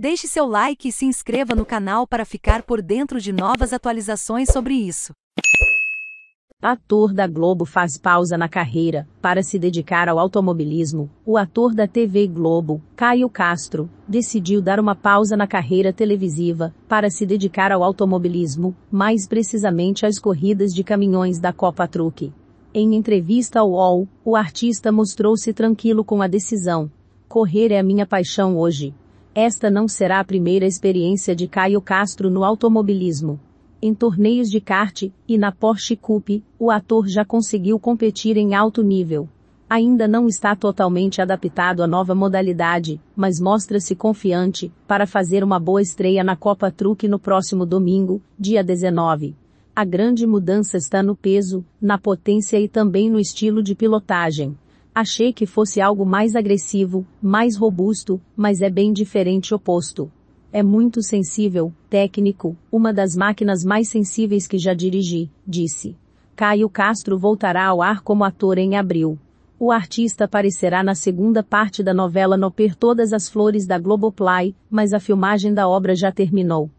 Deixe seu like e se inscreva no canal para ficar por dentro de novas atualizações sobre isso. Ator da Globo faz pausa na carreira para se dedicar ao automobilismo. O ator da TV Globo, Caio Castro, decidiu dar uma pausa na carreira televisiva para se dedicar ao automobilismo, mais precisamente às corridas de caminhões da Copa Truque. Em entrevista ao UOL, o artista mostrou-se tranquilo com a decisão. Correr é a minha paixão hoje, esta não será a primeira experiência de Caio Castro no automobilismo. Em torneios de kart e na Porsche Coupe, o ator já conseguiu competir em alto nível. Ainda não está totalmente adaptado à nova modalidade, mas mostra-se confiante para fazer uma boa estreia na Copa Truque no próximo domingo, dia 19. A grande mudança está no peso, na potência e também no estilo de pilotagem. Achei que fosse algo mais agressivo, mais robusto, mas é bem diferente oposto. É muito sensível, técnico, uma das máquinas mais sensíveis que já dirigi, disse. Caio Castro voltará ao ar como ator em abril. O artista aparecerá na segunda parte da novela No Per Todas as Flores da Globoplay, mas a filmagem da obra já terminou.